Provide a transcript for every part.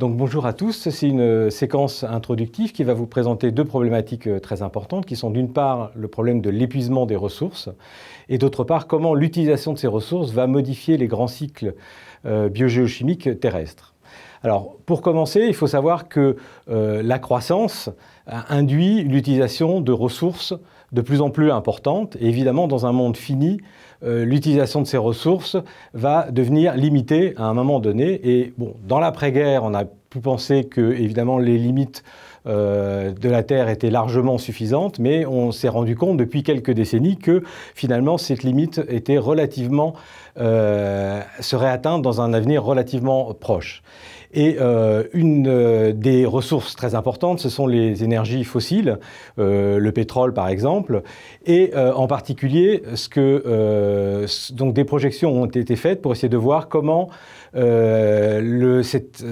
Donc bonjour à tous, c'est une euh, séquence introductive qui va vous présenter deux problématiques euh, très importantes qui sont d'une part le problème de l'épuisement des ressources et d'autre part comment l'utilisation de ces ressources va modifier les grands cycles euh, biogéochimiques terrestres. Alors, pour commencer, il faut savoir que euh, la croissance induit l'utilisation de ressources de plus en plus importantes. évidemment, dans un monde fini, euh, l'utilisation de ces ressources va devenir limitée à un moment donné. Et bon, dans l'après-guerre, on a pu penser que, évidemment, les limites euh, de la Terre était largement suffisante, mais on s'est rendu compte depuis quelques décennies que finalement cette limite était relativement, euh, serait atteinte dans un avenir relativement proche. Et euh, une des ressources très importantes, ce sont les énergies fossiles, le pétrole par exemple, et en particulier ce que donc des projections ont été faites pour essayer de voir comment le, cette,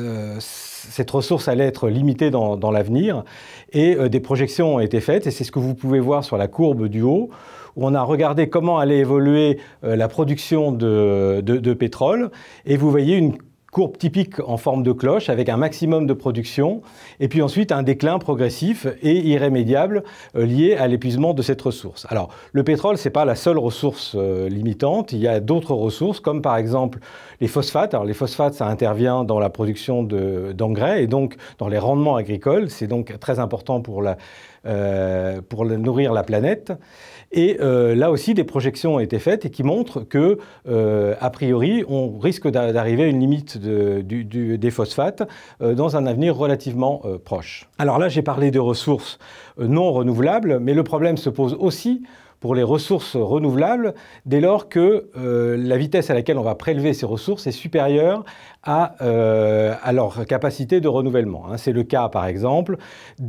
cette ressource allait être limitée dans, l'avenir. Et euh, des projections ont été faites, et c'est ce que vous pouvez voir sur la courbe du haut, où on a regardé comment allait évoluer euh, la production de, de pétrole, et vous voyez une courbe typique en forme de cloche avec un maximum de production et puis ensuite un déclin progressif et irrémédiable euh, lié à l'épuisement de cette ressource. Alors le pétrole c'est pas la seule ressource euh, limitante, il y a d'autres ressources comme par exemple les phosphates. Alors les phosphates ça intervient dans la production d'engrais et donc dans les rendements agricoles, c'est donc très important pour la euh, pour nourrir la planète. Et euh, là aussi, des projections ont été faites et qui montrent que, euh, a priori, on risque d'arriver à une limite des phosphates euh, dans un avenir relativement proche. Alors là, j'ai parlé de ressources non renouvelables, mais le problème se pose aussi pour les ressources renouvelables dès lors que euh, la vitesse à laquelle on va prélever ces ressources est supérieure à, euh, leur capacité de renouvellement. Hein. C'est le cas, par exemple,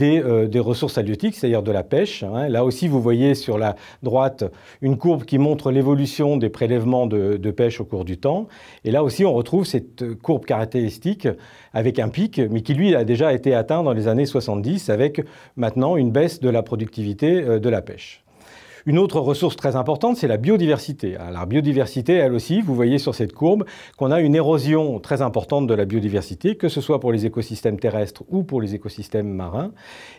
euh, des, ressources halieutiques, c'est-à-dire de la pêche. Hein. Là aussi, vous voyez sur la droite une courbe qui montre l'évolution des prélèvements de, de, pêche au cours du temps. Et là aussi, on retrouve cette courbe caractéristique avec un pic, mais qui, lui, a déjà été atteint dans les années 70 avec maintenant une baisse de la productivité de la pêche. Une autre ressource très importante, c'est la biodiversité. Alors, ah, la biodiversité, elle aussi, vous voyez sur cette courbe qu'on a une érosion très importante de la biodiversité, que ce soit pour les écosystèmes terrestres ou pour les écosystèmes marins,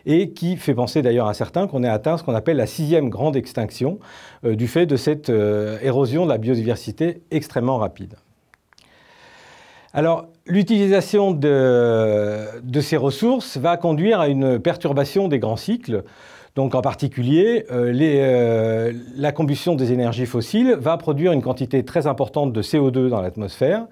et qui fait penser d'ailleurs à certains qu'on est atteint ce qu'on appelle la sixième grande extinction euh, du fait de cette euh, érosion de la biodiversité extrêmement rapide. Alors, l'utilisation de, ces ressources va conduire à une perturbation des grands cycles donc en particulier, euh, euh, la combustion des énergies fossiles va produire une quantité très importante de CO2 dans l'atmosphère.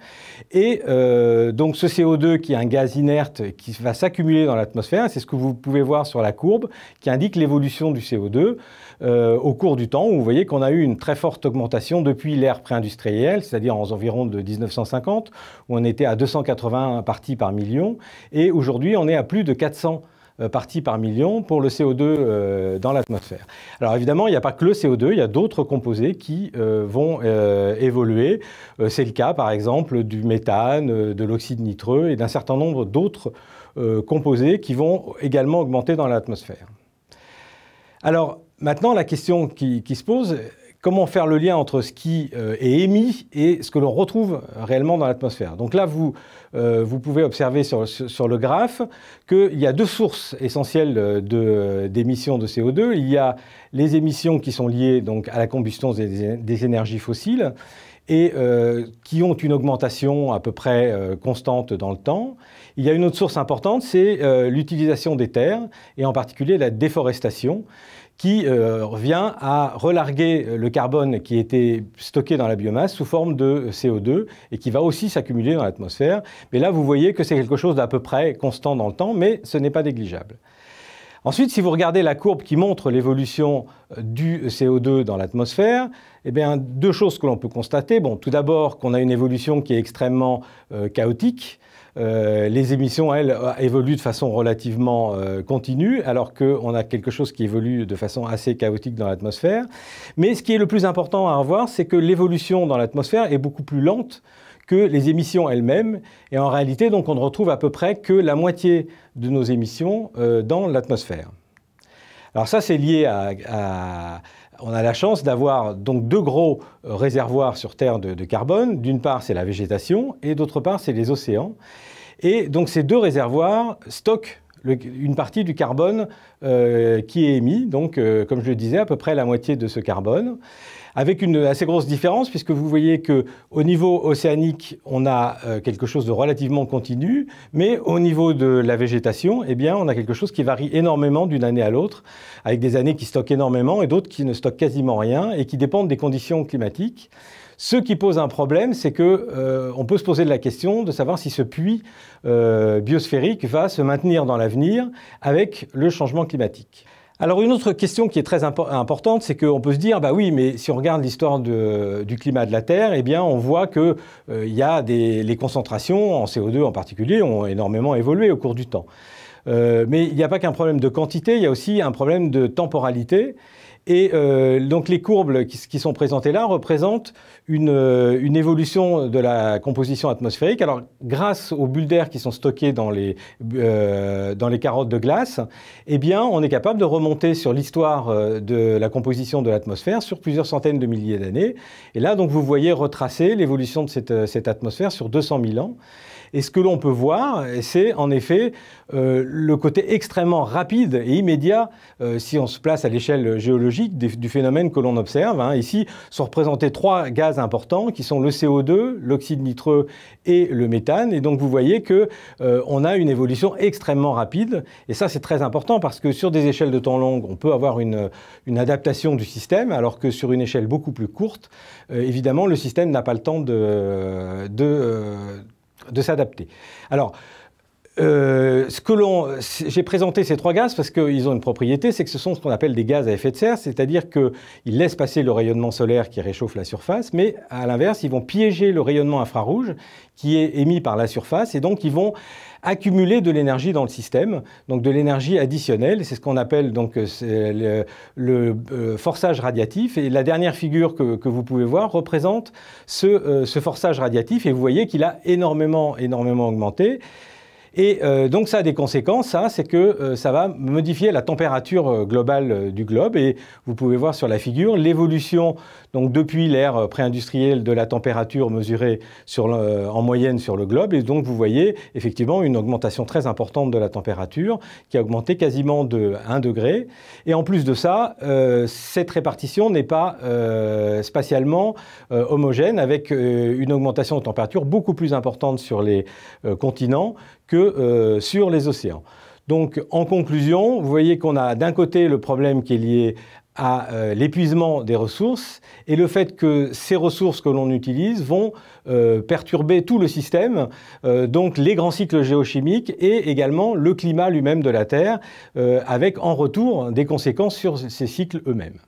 Et euh, donc ce CO2 qui est un gaz inerte qui va s'accumuler dans l'atmosphère, c'est ce que vous pouvez voir sur la courbe qui indique l'évolution du CO2 au cours du temps vous voyez qu'on a eu une très forte augmentation depuis l'ère préindustrielle, c'est-à-dire en environ de 1950 où on était à 280 parties par million et aujourd'hui on est à plus de 400 euh, partie par million pour le CO2 euh, dans l'atmosphère. Alors évidemment, il n'y a pas que le CO2, il y a d'autres composés qui euh, vont évoluer. C'est le cas par exemple du méthane, de l'oxyde nitreux et d'un certain nombre d'autres composés qui vont également augmenter dans l'atmosphère. Alors maintenant, la question qui se pose, comment faire le lien entre ce qui euh, est émis et ce que l'on retrouve réellement dans l'atmosphère. Donc là, vous, euh, pouvez observer sur, le graphe qu'il y a deux sources essentielles d'émissions de, CO2. Il y a les émissions qui sont liées donc, à la combustion des, des énergies fossiles et euh, qui ont une augmentation à peu près euh, constante dans le temps. Il y a une autre source importante, c'est euh, l'utilisation des terres et en particulier la déforestation qui revient à relarguer le carbone qui était stocké dans la biomasse sous forme de CO2 et qui va aussi s'accumuler dans l'atmosphère. Mais là, vous voyez que c'est quelque chose d'à peu près constant dans le temps, mais ce n'est pas négligeable. Ensuite, si vous regardez la courbe qui montre l'évolution euh, du CO2 dans l'atmosphère, eh bien, deux choses que l'on peut constater. tout d'abord, qu'on a une évolution qui est extrêmement euh, chaotique. Euh, les émissions, elles, évoluent de façon relativement continue, alors qu'on a quelque chose qui évolue de façon assez chaotique dans l'atmosphère. Mais ce qui est le plus important à revoir, c'est que l'évolution dans l'atmosphère est beaucoup plus lente que les émissions elles-mêmes. Et en réalité, donc, on ne retrouve à peu près que la moitié de nos émissions euh, dans l'atmosphère. Alors ça, c'est lié à, On a la chance d'avoir donc deux gros euh, réservoirs sur Terre de, carbone. D'une part, c'est la végétation, et d'autre part, c'est les océans. Et donc ces deux réservoirs stockent une partie du carbone euh, qui est émis, donc euh, comme je le disais, à peu près la moitié de ce carbone, avec une assez grosse différence puisque vous voyez que au niveau océanique, on a euh, quelque chose de relativement continu, mais au niveau de la végétation, eh bien, on a quelque chose qui varie énormément d'une année à l'autre, avec des années qui stockent énormément et d'autres qui ne stockent quasiment rien et qui dépendent des conditions climatiques. Ce qui pose un problème, c'est que on peut se poser la question de savoir si ce puits biosphérique va se maintenir dans l'avenir avec le changement alors une autre question qui est très importante, c'est qu'on peut se dire, bah oui, mais si on regarde l'histoire du climat de la Terre, eh bien on voit que euh, y a les concentrations en CO2 en particulier ont énormément évolué au cours du temps. Euh, mais il n'y a pas qu'un problème de quantité, il y a aussi un problème de temporalité. Et euh, donc les courbes qui, sont présentées là représentent euh, une, évolution de la composition atmosphérique. Alors grâce aux bulles d'air qui sont stockées dans les, euh, carottes de glace, eh on est capable de remonter sur l'histoire de la composition de l'atmosphère sur plusieurs centaines de milliers d'années. Et là donc vous voyez retracer l'évolution de cette atmosphère sur 200 000 ans. Et ce que l'on peut voir, c'est en effet euh, le côté extrêmement rapide et immédiat, euh, si on se place à l'échelle géologique, du phénomène que l'on observe. Hein. Ici sont représentés trois gaz importants qui sont le CO2, l'oxyde nitreux et le méthane. Et donc vous voyez que euh, on a une évolution extrêmement rapide. Et ça, c'est très important parce que sur des échelles de temps longues, on peut avoir une, adaptation du système, alors que sur une échelle beaucoup plus courte, évidemment, le système n'a pas le temps de, de de s'adapter. Alors, euh, ce que j'ai présenté ces trois gaz parce qu'ils ont une propriété, c'est que ce sont ce qu'on appelle des gaz à effet de serre, c'est-à-dire qu'ils laissent passer le rayonnement solaire qui réchauffe la surface, mais à l'inverse, ils vont piéger le rayonnement infrarouge qui est émis par la surface, et donc ils vont accumuler de l'énergie dans le système, donc de l'énergie additionnelle. C'est ce qu'on appelle donc euh, le, euh, forçage radiatif. Et la dernière figure que, vous pouvez voir représente ce, ce forçage radiatif, et vous voyez qu'il a énormément, énormément augmenté. Et euh, donc ça a des conséquences, hein. c'est que euh, ça va modifier la température euh, globale du globe. Et vous pouvez voir sur la figure l'évolution, donc depuis l'ère pré-industrielle de la température mesurée sur en moyenne sur le globe. Et donc vous voyez effectivement une augmentation très importante de la température qui a augmenté quasiment de 1 degré. Et en plus de ça, cette répartition n'est pas spatialement homogène avec une augmentation de température beaucoup plus importante sur les continents que euh, sur les océans. Donc en conclusion, vous voyez qu'on a d'un côté le problème qui est lié à euh, l'épuisement des ressources et le fait que ces ressources que l'on utilise vont euh, perturber tout le système, donc les grands cycles géochimiques et également le climat lui-même de la Terre, avec en retour des conséquences sur ces cycles eux-mêmes.